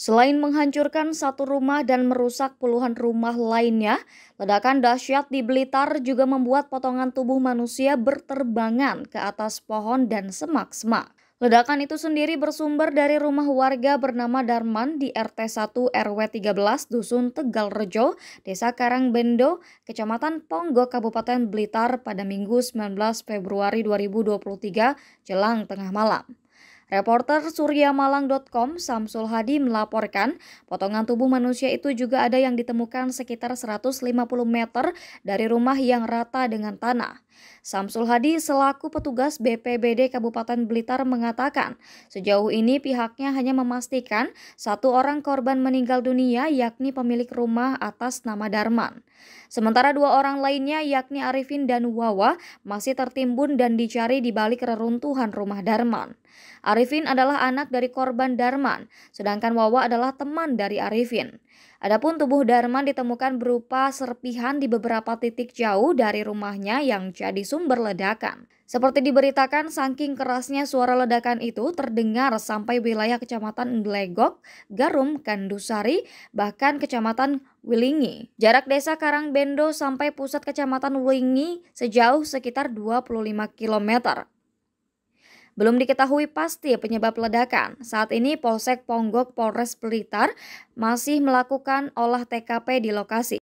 Selain menghancurkan satu rumah dan merusak puluhan rumah lainnya, ledakan dahsyat di Blitar juga membuat potongan tubuh manusia berterbangan ke atas pohon dan semak-semak. Ledakan itu sendiri bersumber dari rumah warga bernama Darman di RT 1 RW 13 Dusun Tegal Rejo, Desa Karangbendo, Kecamatan Ponggo, Kabupaten Blitar pada Minggu 19 Februari 2023 jelang tengah malam. Reporter suryamalang.com Samsul Hadi melaporkan potongan tubuh manusia itu juga ada yang ditemukan sekitar 150 meter dari rumah yang rata dengan tanah. Samsul Hadi selaku petugas BPBD Kabupaten Blitar mengatakan sejauh ini pihaknya hanya memastikan satu orang korban meninggal dunia yakni pemilik rumah atas nama Darman. Sementara dua orang lainnya yakni Arifin dan Wawa masih tertimbun dan dicari di balik reruntuhan rumah Darman. Arifin adalah anak dari korban Darman, sedangkan Wawa adalah teman dari Arifin. Adapun tubuh Darman ditemukan berupa serpihan di beberapa titik jauh dari rumahnya yang jadi sumber ledakan. Seperti diberitakan, saking kerasnya suara ledakan itu terdengar sampai wilayah Kecamatan Ndlegok, Garum, Kandusari, bahkan Kecamatan Wilingi. Jarak desa Karangbendo sampai pusat Kecamatan Wilingi sejauh sekitar 25 km. Belum diketahui pasti penyebab ledakan. Saat ini Polsek Ponggok Polres Blitar masih melakukan olah TKP di lokasi.